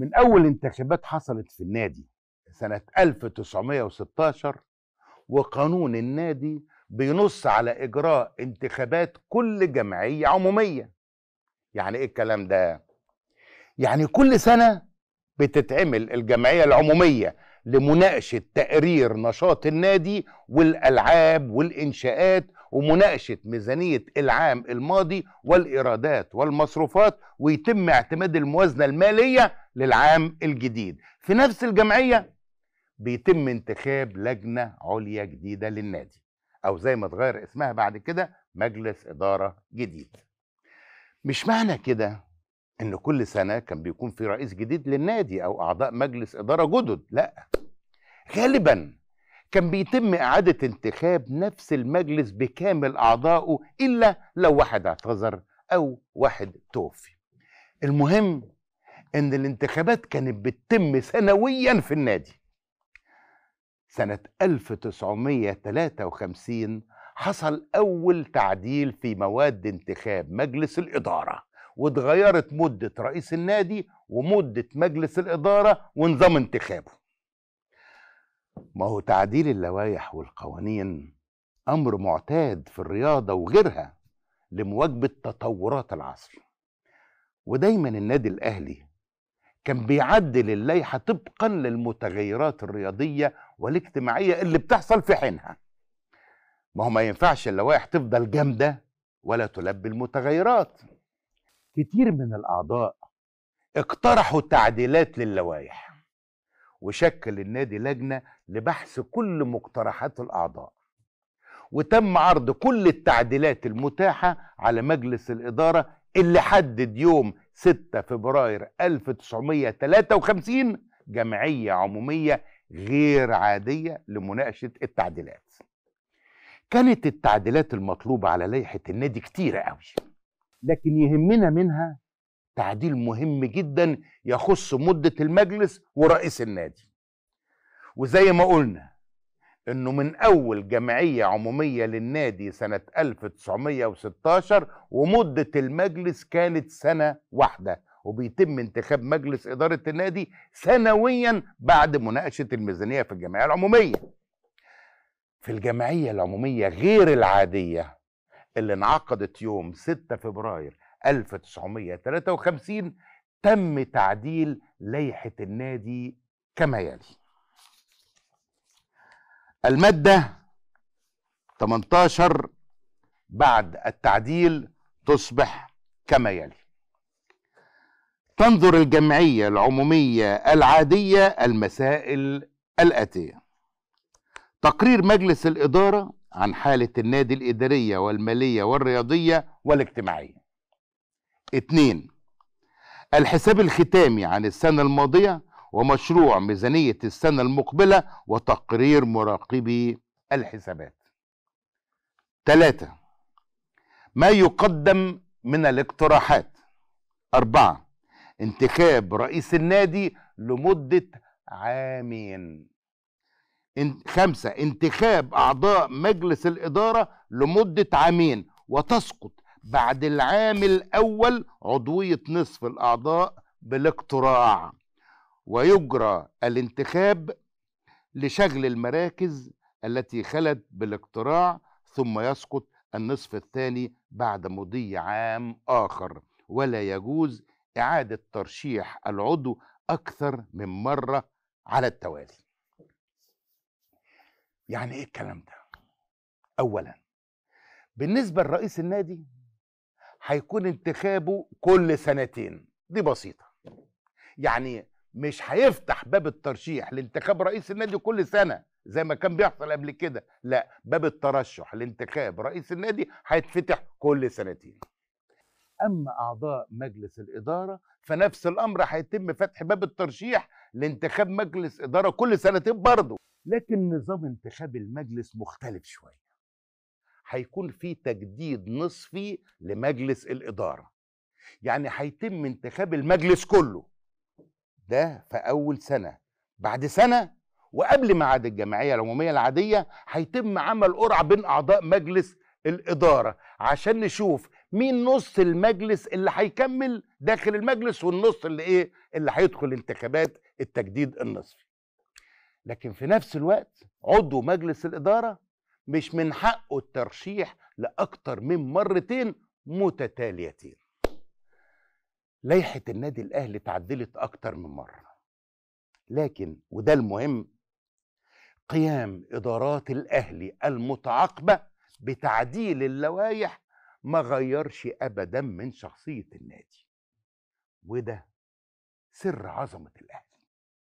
من اول انتخابات حصلت في النادي سنه 1916 وقانون النادي بينص على اجراء انتخابات كل جمعيه عموميه يعني ايه الكلام ده يعني كل سنه بتتعمل الجمعيه العموميه لمناقشه تقرير نشاط النادي والالعاب والانشاءات ومناقشه ميزانيه العام الماضي والايرادات والمصروفات ويتم اعتماد الموازنه الماليه للعام الجديد في نفس الجمعيه بيتم انتخاب لجنه عليا جديده للنادي او زي ما اتغير اسمها بعد كده مجلس اداره جديد مش معنى كده ان كل سنه كان بيكون في رئيس جديد للنادي او اعضاء مجلس اداره جدد لا غالبا كان بيتم إعادة انتخاب نفس المجلس بكامل أعضائه إلا لو واحد اعتذر أو واحد توفي المهم إن الانتخابات كانت بتتم سنويا في النادي سنة 1953 حصل أول تعديل في مواد انتخاب مجلس الإدارة واتغيرت مدة رئيس النادي ومدة مجلس الإدارة ونظام انتخابه ما هو تعديل اللوائح والقوانين امر معتاد في الرياضه وغيرها لمواجبه تطورات العصر ودايما النادي الاهلي كان بيعدل اللائحه طبقا للمتغيرات الرياضيه والاجتماعيه اللي بتحصل في حينها ما هو ما ينفعش اللوائح تفضل جامده ولا تلبي المتغيرات كتير من الاعضاء اقترحوا تعديلات للوائح وشكل النادي لجنه لبحث كل مقترحات الاعضاء وتم عرض كل التعديلات المتاحه على مجلس الاداره اللي حدد يوم 6 فبراير 1953 جمعيه عموميه غير عاديه لمناقشه التعديلات. كانت التعديلات المطلوبه على لائحه النادي كتيره قوي لكن يهمنا منها تعديل مهم جدا يخص مدة المجلس ورئيس النادي وزي ما قلنا انه من اول جمعية عمومية للنادي سنة 1916 ومدة المجلس كانت سنة واحدة وبيتم انتخاب مجلس إدارة النادي سنويا بعد مناقشة الميزانية في الجمعية العمومية في الجمعية العمومية غير العادية اللي انعقدت يوم 6 فبراير 1953 تم تعديل لائحة النادي كما يلي المادة 18 بعد التعديل تصبح كما يلي تنظر الجمعية العمومية العادية المسائل الآتية تقرير مجلس الإدارة عن حالة النادي الإدارية والمالية والرياضية والاجتماعية اتنين الحساب الختامي عن السنة الماضية ومشروع ميزانية السنة المقبلة وتقرير مراقبي الحسابات ثلاثة ما يقدم من الاقتراحات أربعة انتخاب رئيس النادي لمدة عامين خمسة انتخاب أعضاء مجلس الإدارة لمدة عامين وتسقط بعد العام الأول عضوية نصف الأعضاء بالاقتراع ويجرى الانتخاب لشغل المراكز التي خلت بالاقتراع ثم يسقط النصف الثاني بعد مضي عام آخر ولا يجوز إعادة ترشيح العضو أكثر من مرة على التوالي يعني إيه الكلام ده؟ أولا بالنسبة لرئيس النادي هيكون انتخابه كل سنتين دي بسيطه يعني مش هيفتح باب الترشيح لانتخاب رئيس النادي كل سنه زي ما كان بيحصل قبل كده لا باب الترشح لانتخاب رئيس النادي هيتفتح كل سنتين اما اعضاء مجلس الاداره فنفس الامر هيتم فتح باب الترشيح لانتخاب مجلس اداره كل سنتين برضه لكن نظام انتخاب المجلس مختلف شويه هيكون في تجديد نصفي لمجلس الإدارة يعني هيتم انتخاب المجلس كله ده في أول سنة بعد سنة وقبل ميعاد الجمعية العمومية العادية هيتم عمل قرعة بين أعضاء مجلس الإدارة عشان نشوف مين نص المجلس اللي هيكمل داخل المجلس والنص اللي إيه اللي هيدخل انتخابات التجديد النصفي لكن في نفس الوقت عضو مجلس الإدارة مش من حقه الترشيح لأكتر من مرتين متتاليتين لائحة النادي الأهلي اتعدلت أكتر من مرة لكن وده المهم قيام إدارات الأهلي المتعاقبة بتعديل اللوائح ما غيرش أبدا من شخصية النادي وده سر عظمة الأهلي